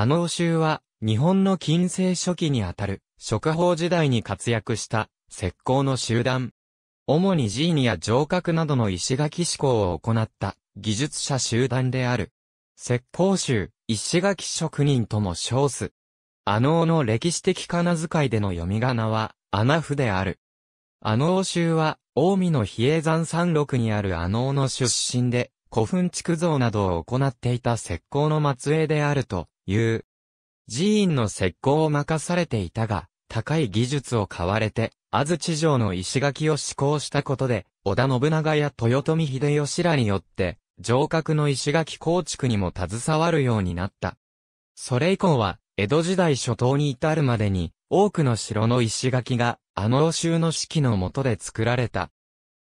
あの欧州は、日本の近世初期にあたる、職法時代に活躍した、石膏の集団。主にジーニや城郭などの石垣志向を行った技術者集団である。石膏集、石垣職人とも称す。の能の歴史的仮名遣いでの読み仮名は、アナフである。の欧集は、近江の比叡山山麓にあるの能の出身で、古墳築造などを行っていた石膏の末裔であるという寺院の石膏を任されていたが、高い技術を買われて、安土城の石垣を施行したことで、織田信長や豊臣秀吉らによって、城郭の石垣構築にも携わるようになった。それ以降は、江戸時代初頭に至るまでに、多くの城の石垣が、あの欧州の指揮の下で作られた。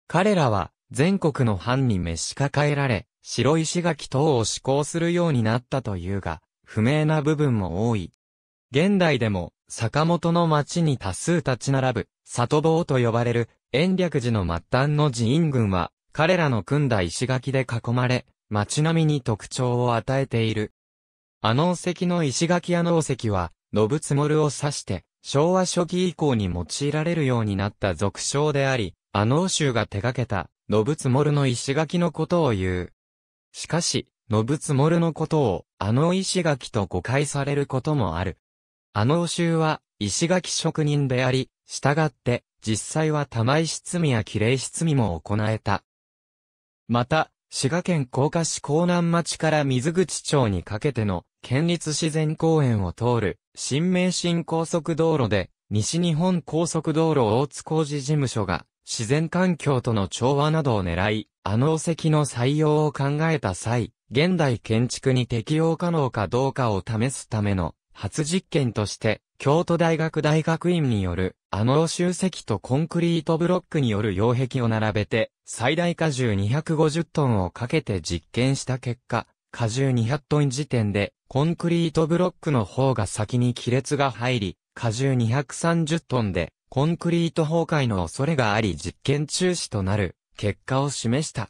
彼らは、全国の藩に召し抱えられ、白石垣等を施行するようになったというが、不明な部分も多い。現代でも、坂本の町に多数立ち並ぶ、里坊と呼ばれる、延暦寺の末端の寺院群は、彼らの組んだ石垣で囲まれ、町並みに特徴を与えている。あの石の石垣屋の石は、信積を指して、昭和初期以降に用いられるようになった俗称であり、あの州が手掛けた、信積の石垣のことを言う。しかし、信るのことを、あの石垣と誤解されることもある。あの衆は、石垣職人であり、従って、実際は玉石積みや綺麗積みも行えた。また、滋賀県甲賀市江南町から水口町にかけての県立自然公園を通る新名神高速道路で西日本高速道路大津工事事務所が自然環境との調和などを狙い、あの遺の採用を考えた際、現代建築に適用可能かどうかを試すための初実験として、京都大学大学院による、あの集積とコンクリートブロックによる擁壁を並べて、最大荷重250トンをかけて実験した結果、荷重200トン時点で、コンクリートブロックの方が先に亀裂が入り、荷重230トンで、コンクリート崩壊の恐れがあり実験中止となる、結果を示した。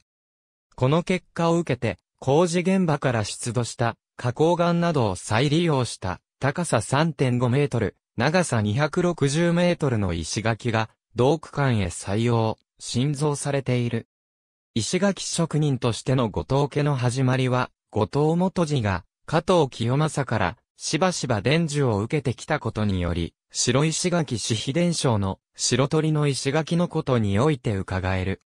この結果を受けて、工事現場から出土した花崗岩などを再利用した高さ3.5メートル、長さ260メートルの石垣が洞区間へ採用、新造されている。石垣職人としての後藤家の始まりは、後藤元次が加藤清正からしばしば伝授を受けてきたことにより、白石垣市秘伝承の白鳥の石垣のことにおいて伺える。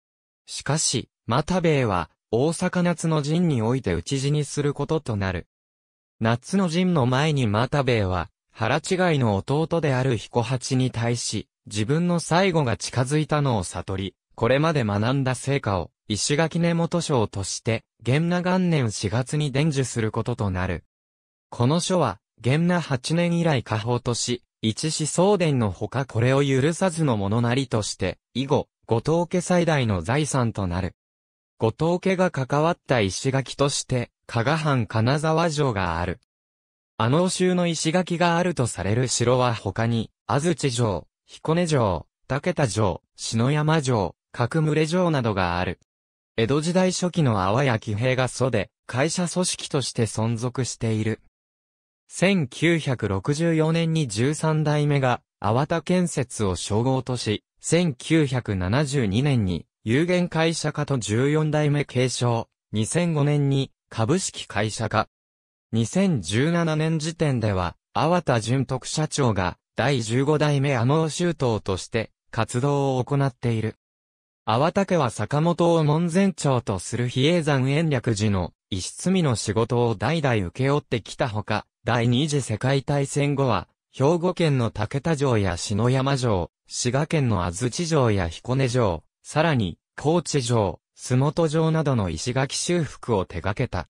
しかし、又兵衛は、大阪夏の陣において討ち死にすることとなる。夏の陣の前に又兵衛は、腹違いの弟である彦八に対し、自分の最後が近づいたのを悟り、これまで学んだ成果を、石垣根本賞として、元那元年4月に伝授することとなる。この書は、元那8年以来下方とし、一子相伝のほかこれを許さずのものなりとして、以後、後藤家最大の財産となる。後藤家が関わった石垣として、加賀藩金沢城がある。あの州の石垣があるとされる城は他に、安土城、彦根城、竹田城、篠山城、角れ城などがある。江戸時代初期の波や騎兵が祖で、会社組織として存続している。1964年に13代目が、泡田建設を称号とし、1972年に、有限会社化と14代目継承、2005年に株式会社化。2017年時点では、阿田純徳社長が第15代目天尾周東として活動を行っている。阿和田家は坂本を門前町とする比叡山延暦寺の一室みの仕事を代々受け負ってきたほか、第二次世界大戦後は、兵庫県の竹田城や篠山城、滋賀県の安土城や彦根城、さらに、高知城、洲本城などの石垣修復を手掛けた。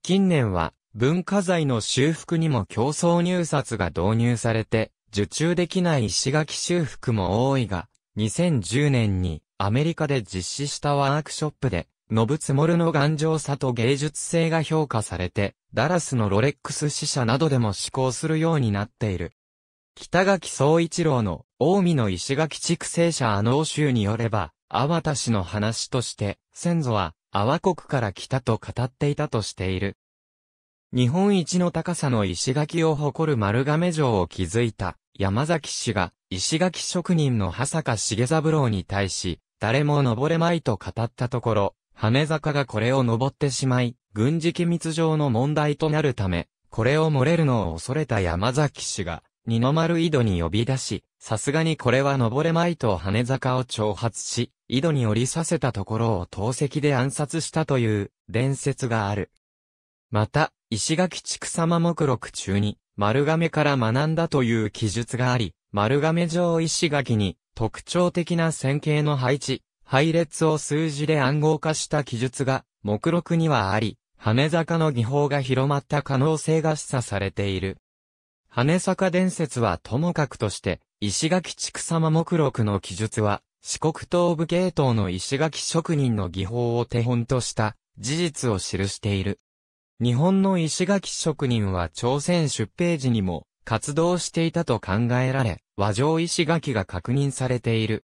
近年は、文化財の修復にも競争入札が導入されて、受注できない石垣修復も多いが、2010年にアメリカで実施したワークショップで、信ルの頑丈さと芸術性が評価されて、ダラスのロレックス支社などでも施行するようになっている。北垣総一郎の、近江の石垣地区聖者阿能州によれば、阿波田氏の話として、先祖は、阿波国から来たと語っていたとしている。日本一の高さの石垣を誇る丸亀城を築いた山崎氏が石垣職人の羽坂重三郎に対し誰も登れまいと語ったところ、羽坂がこれを登ってしまい、軍事機密上の問題となるため、これを漏れるのを恐れた山崎氏が二の丸井戸に呼び出し、さすがにこれは登れまいと羽坂を挑発し、井戸に降りさせたところを投石で暗殺したという伝説がある。また、石垣畜様目録中に、丸亀から学んだという記述があり、丸亀城石垣に特徴的な線形の配置、配列を数字で暗号化した記述が目録にはあり、羽坂の技法が広まった可能性が示唆されている。羽坂伝説はともかくとして、石垣畜様目録の記述は、四国東部系統の石垣職人の技法を手本とした事実を記している。日本の石垣職人は朝鮮出兵時にも活動していたと考えられ、和上石垣が確認されている。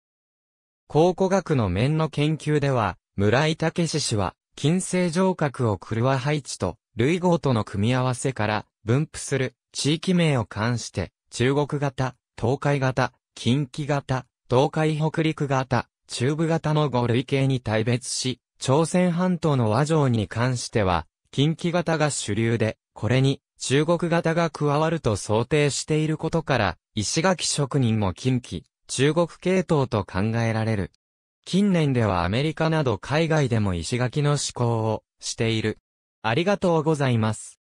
考古学の面の研究では、村井武氏は、金星城郭をクル配置と、類号との組み合わせから、分布する地域名を冠して、中国型、東海型、近畿型、東海北陸型、中部型の5類型に大別し、朝鮮半島の和城に関しては、近畿型が主流で、これに中国型が加わると想定していることから、石垣職人も近畿、中国系統と考えられる。近年ではアメリカなど海外でも石垣の施行をしている。ありがとうございます。